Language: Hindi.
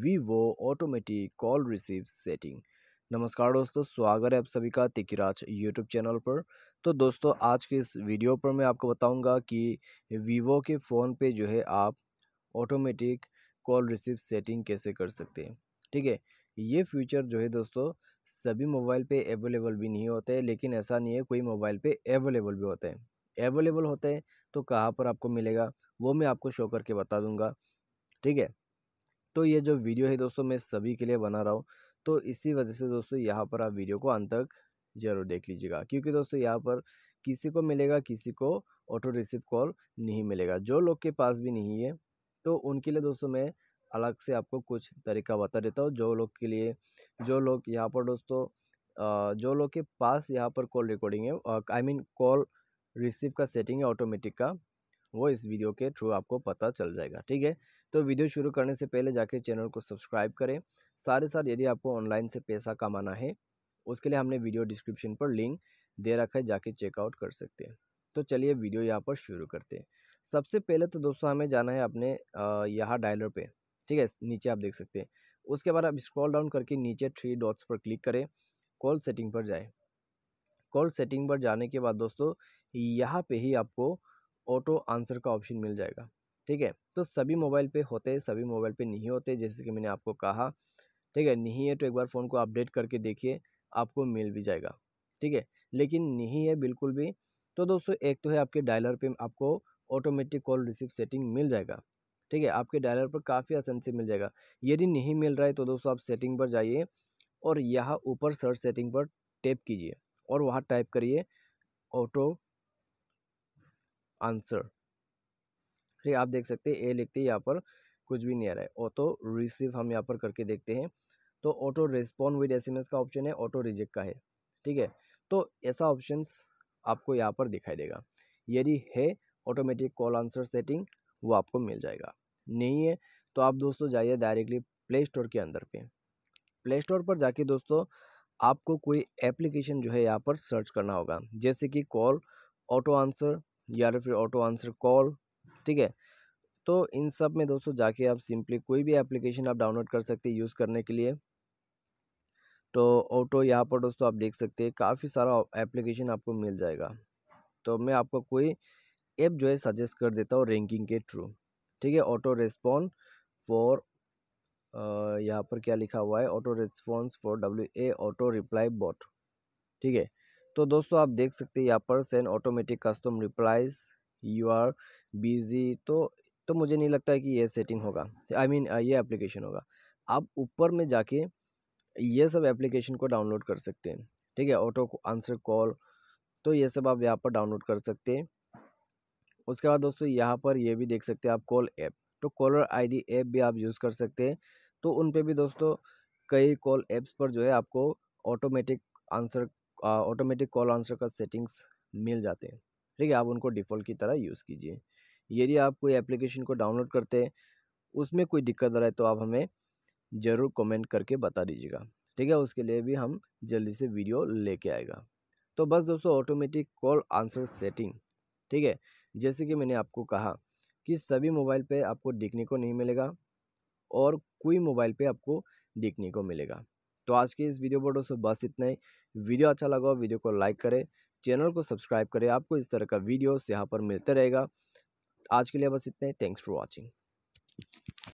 Vivo automatic call receive setting नमस्कार दोस्तों स्वागत है आप सभी का तिकिराज यूट्यूब चैनल पर तो दोस्तों आज के इस वीडियो पर मैं आपको बताऊंगा कि वीवो के फ़ोन पे जो है आप ऑटोमेटिक कॉल रिसीव सेटिंग कैसे कर सकते हैं ठीक है ये फीचर जो है दोस्तों सभी मोबाइल पे अवेलेबल भी नहीं होते लेकिन ऐसा नहीं है कोई मोबाइल पे अवेलेबल भी होते हैं अवेलेबल होते हैं तो कहाँ पर आपको मिलेगा वो मैं आपको शो करके बता दूंगा ठीक है तो ये जो वीडियो है दोस्तों मैं सभी के लिए बना रहा हूँ तो इसी वजह से दोस्तों यहाँ पर आप वीडियो को अंत तक ज़रूर देख लीजिएगा क्योंकि दोस्तों यहाँ पर किसी को मिलेगा किसी को ऑटो रिसीव कॉल नहीं मिलेगा जो लोग के पास भी नहीं है तो उनके लिए दोस्तों मैं अलग से आपको कुछ तरीका बता देता हूँ जो लोग के लिए जो लोग यहाँ पर दोस्तों जो लोग के पास यहाँ पर कॉल रिकॉर्डिंग है आई मीन कॉल रिसीव का सेटिंग है ऑटोमेटिक का वो इस वीडियो के थ्रू आपको पता चल जाएगा ठीक है तो वीडियो शुरू करने से पहले जाके चैनल को सब्सक्राइब करें सारे साथ यदि आपको ऑनलाइन से पैसा कमाना है उसके लिए हमने वीडियो डिस्क्रिप्शन पर लिंक दे रखा है जाके चेकआउट कर सकते हैं तो चलिए वीडियो यहाँ पर शुरू करते हैं सबसे पहले तो दोस्तों हमें जाना है अपने यहाँ डायलर पर ठीक है नीचे आप देख सकते हैं उसके बाद आप स्क्रॉल डाउन करके नीचे थ्री डॉट्स पर क्लिक करें कॉल सेटिंग पर जाए कॉल सेटिंग पर जाने के बाद दोस्तों यहाँ पे ही आपको ऑटो आंसर का ऑप्शन मिल जाएगा ठीक है तो सभी मोबाइल पे होते सभी मोबाइल पे नहीं होते जैसे कि मैंने आपको कहा ठीक है नहीं है तो एक बार फ़ोन को अपडेट करके देखिए आपको मिल भी जाएगा ठीक है लेकिन नहीं है बिल्कुल भी तो दोस्तों एक तो है आपके डायलर पर आपको ऑटोमेटिक कॉल रिसीव सेटिंग मिल जाएगा ठीक है आपके डायलर पर काफ़ी आसान से मिल जाएगा यदि नहीं मिल रहा है तो दोस्तों आप सेटिंग पर जाइए और यहाँ ऊपर सर्च सेटिंग पर टैप कीजिए और वहाँ टाइप करिए ऑटो आंसर ठीक आप देख सकते हैं ए लिखते हैं यहाँ पर कुछ भी नहीं आ रहा है ऑटो रिसीव हम यहाँ पर करके देखते हैं तो ऑटो रिस्पॉन्ड विद एसएमएस का ऑप्शन है ऑटो रिजेक्ट का है ठीक है तो ऐसा ऑप्शंस आपको यहाँ पर दिखाई देगा यदि है ऑटोमेटिक कॉल आंसर सेटिंग वो आपको मिल जाएगा नहीं है तो आप दोस्तों जाइए डायरेक्टली प्ले स्टोर के अंदर पे प्ले स्टोर पर जाके दोस्तों आपको कोई एप्लीकेशन जो है यहाँ पर सर्च करना होगा जैसे कि कॉल ऑटो आंसर या तो फिर ऑटो आंसर कॉल ठीक है तो इन सब में दोस्तों जाके आप सिंपली कोई भी एप्लीकेशन आप डाउनलोड कर सकते हैं यूज़ करने के लिए तो ऑटो यहाँ पर दोस्तों आप देख सकते हैं काफ़ी सारा एप्लीकेशन आपको मिल जाएगा तो मैं आपको कोई ऐप जो है सजेस्ट कर देता हूँ रैंकिंग के थ्रू ठीक है ऑटो रेस्पॉन्स फॉर यहाँ पर क्या लिखा हुआ है auto response for W A auto reply bot ठीक है तो दोस्तों आप देख सकते हैं यहाँ पर send automatic custom replies you are busy तो तो मुझे नहीं लगता है कि ये सेटिंग होगा आई I मीन mean, ये एप्लीकेशन होगा आप ऊपर में जाके ये सब एप्लीकेशन को डाउनलोड कर सकते हैं ठीक है ऑटो आंसर कॉल तो ये सब आप यहाँ पर डाउनलोड कर सकते हैं उसके बाद दोस्तों यहाँ पर ये भी देख सकते हैं आप कॉल ऐप तो कॉलर आईडी ऐप भी आप यूज़ कर सकते हैं तो उन पर भी दोस्तों कई कॉल ऐप्स पर जो है आपको automatic answer automatic call answer का सेटिंग्स मिल जाते हैं ठीक है आप उनको डिफ़ॉल्ट की तरह यूज़ कीजिए यदि आप कोई एप्लीकेशन को डाउनलोड करते हैं उसमें कोई दिक्कत आ रहा है तो आप हमें ज़रूर कमेंट करके बता दीजिएगा ठीक है उसके लिए भी हम जल्दी से वीडियो लेके आएगा तो बस दोस्तों ऑटोमेटिक कॉल आंसर सेटिंग ठीक है जैसे कि मैंने आपको कहा कि सभी मोबाइल पे आपको देखने को नहीं मिलेगा और कोई मोबाइल पे आपको देखने को मिलेगा तो आज की इस वीडियो पर दोस्तों बस इतना ही वीडियो अच्छा लगा हो वीडियो को लाइक करें चैनल को सब्सक्राइब करें आपको इस तरह का वीडियोस यहाँ पर मिलते रहेगा आज के लिए बस इतना ही थैंक्स फॉर वॉचिंग